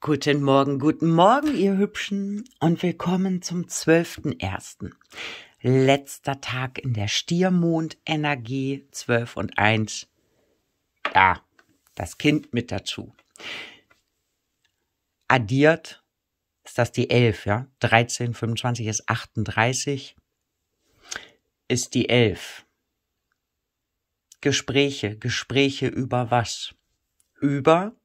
Guten Morgen, guten Morgen, ihr Hübschen und willkommen zum 12.01. Letzter Tag in der Stiermond-Energie 12 und 1. Da, das Kind mit dazu. Addiert ist das die 11, ja? 13, 25 ist 38, ist die 11. Gespräche, Gespräche über was? Über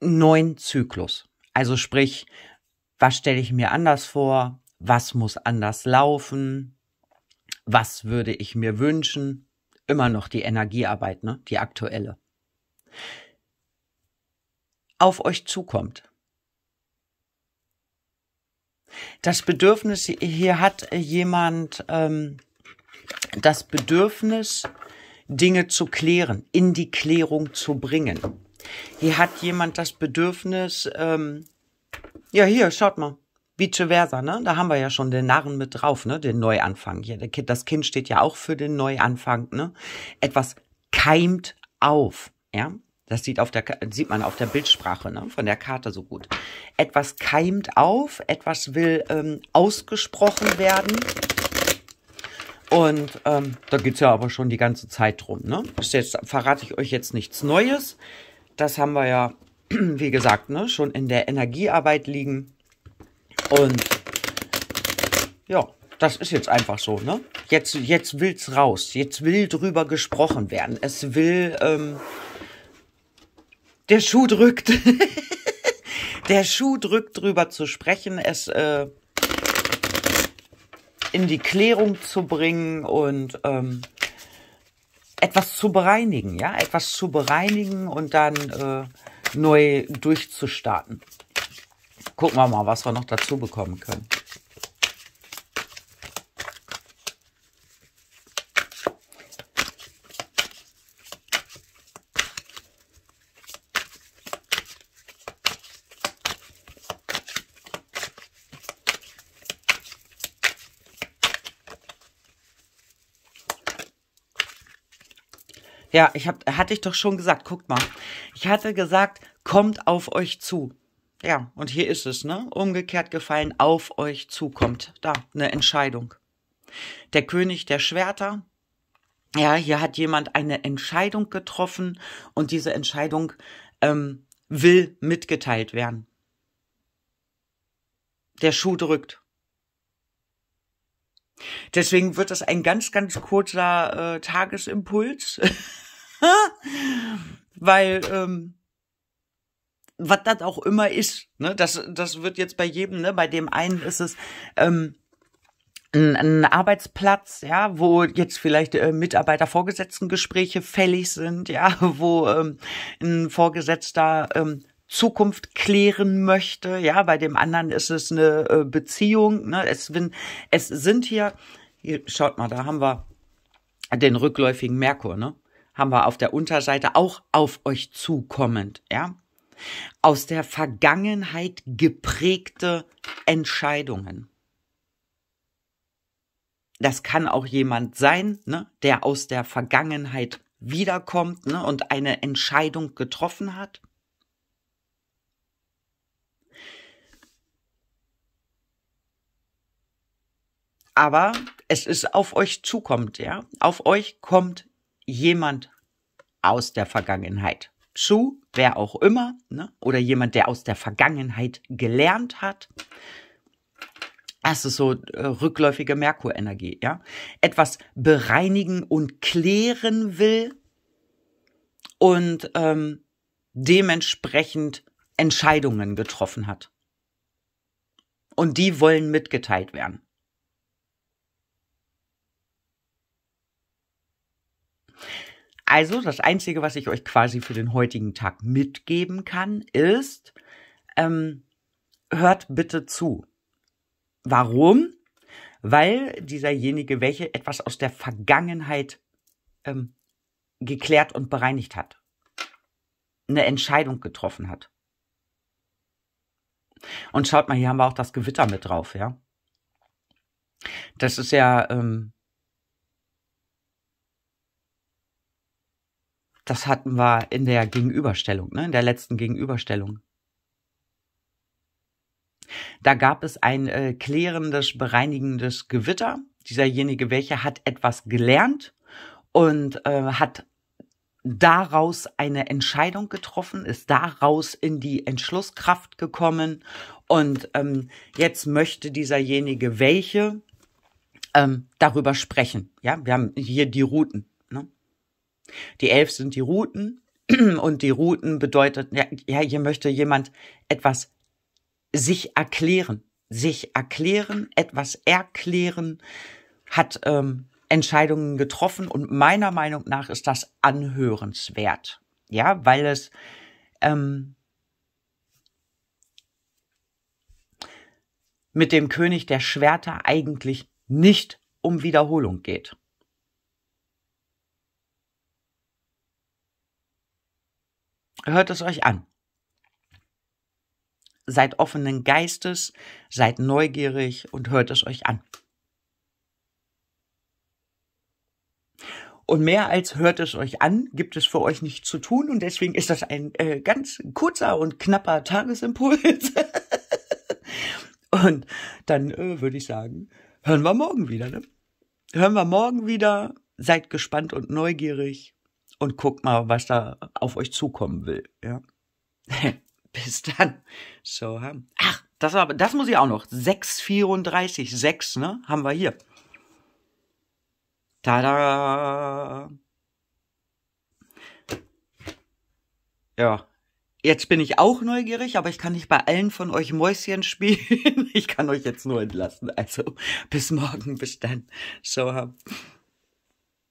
neuen Zyklus. Also sprich, was stelle ich mir anders vor? Was muss anders laufen? Was würde ich mir wünschen? Immer noch die Energiearbeit, ne? Die aktuelle. Auf euch zukommt. Das Bedürfnis, hier hat jemand ähm, das Bedürfnis, Dinge zu klären, in die Klärung zu bringen. Hier hat jemand das Bedürfnis, ähm, ja, hier, schaut mal. Vice versa, ne? Da haben wir ja schon den Narren mit drauf, ne? Den Neuanfang. Ja, kind, das Kind steht ja auch für den Neuanfang, ne? Etwas keimt auf, ja? Das sieht, auf der, sieht man auf der Bildsprache ne, von der Karte so gut. Etwas keimt auf, etwas will ähm, ausgesprochen werden. Und ähm, da es ja aber schon die ganze Zeit drum. Ne? jetzt verrate ich euch jetzt nichts Neues. Das haben wir ja, wie gesagt, ne, schon in der Energiearbeit liegen. Und ja, das ist jetzt einfach so, ne? Jetzt, jetzt es raus. Jetzt will drüber gesprochen werden. Es will, ähm, der Schuh drückt. der Schuh drückt drüber zu sprechen, es äh, in die Klärung zu bringen und ähm, etwas zu bereinigen, ja, etwas zu bereinigen und dann äh, neu durchzustarten. Gucken wir mal, was wir noch dazu bekommen können. Ja, ich hab, hatte ich doch schon gesagt, guckt mal. Ich hatte gesagt, kommt auf euch zu. Ja, und hier ist es, ne? Umgekehrt gefallen, auf euch zukommt. Da, eine Entscheidung. Der König der Schwerter. Ja, hier hat jemand eine Entscheidung getroffen und diese Entscheidung ähm, will mitgeteilt werden. Der Schuh drückt. Deswegen wird das ein ganz, ganz kurzer äh, Tagesimpuls, weil ähm, was das auch immer ist, ne, das, das wird jetzt bei jedem, ne, bei dem einen ist es ähm, ein, ein Arbeitsplatz, ja, wo jetzt vielleicht äh, Mitarbeiter-Vorgesetzten-Gespräche fällig sind, ja, wo ähm, ein Vorgesetzter ähm, Zukunft klären möchte. Ja, bei dem anderen ist es eine äh, Beziehung. Ne? Es, bin, es sind hier, hier, schaut mal, da haben wir den rückläufigen Merkur, ne? Haben wir auf der Unterseite auch auf euch zukommend, ja? Aus der Vergangenheit geprägte Entscheidungen. Das kann auch jemand sein, ne, der aus der Vergangenheit wiederkommt ne, und eine Entscheidung getroffen hat. aber es ist auf euch zukommt, ja. Auf euch kommt jemand aus der Vergangenheit zu, wer auch immer, ne? oder jemand, der aus der Vergangenheit gelernt hat. Das ist so äh, rückläufige Merkurenergie, ja. Etwas bereinigen und klären will und ähm, dementsprechend Entscheidungen getroffen hat. Und die wollen mitgeteilt werden. Also das Einzige, was ich euch quasi für den heutigen Tag mitgeben kann, ist, ähm, hört bitte zu. Warum? Weil dieserjenige, welche etwas aus der Vergangenheit ähm, geklärt und bereinigt hat, eine Entscheidung getroffen hat. Und schaut mal, hier haben wir auch das Gewitter mit drauf, ja. Das ist ja ähm, Das hatten wir in der Gegenüberstellung, ne? in der letzten Gegenüberstellung. Da gab es ein äh, klärendes, bereinigendes Gewitter. Dieserjenige, welcher hat etwas gelernt und äh, hat daraus eine Entscheidung getroffen, ist daraus in die Entschlusskraft gekommen und ähm, jetzt möchte dieserjenige welche ähm, darüber sprechen. Ja, wir haben hier die Routen. Die elf sind die Routen und die Routen bedeutet, ja, ja, hier möchte jemand etwas sich erklären, sich erklären, etwas erklären, hat ähm, Entscheidungen getroffen und meiner Meinung nach ist das anhörenswert, ja, weil es ähm, mit dem König der Schwerter eigentlich nicht um Wiederholung geht. Hört es euch an. Seid offenen Geistes, seid neugierig und hört es euch an. Und mehr als hört es euch an, gibt es für euch nicht zu tun. Und deswegen ist das ein äh, ganz kurzer und knapper Tagesimpuls. und dann äh, würde ich sagen, hören wir morgen wieder. Ne? Hören wir morgen wieder. Seid gespannt und neugierig und guckt mal, was da auf euch zukommen will. Ja. Bis dann. So haben. Ach, das war, das muss ich auch noch. 634, 6, ne? Haben wir hier. Tada! Ja. Jetzt bin ich auch neugierig, aber ich kann nicht bei allen von euch Mäuschen spielen. Ich kann euch jetzt nur entlassen. Also bis morgen, bis dann. So haben.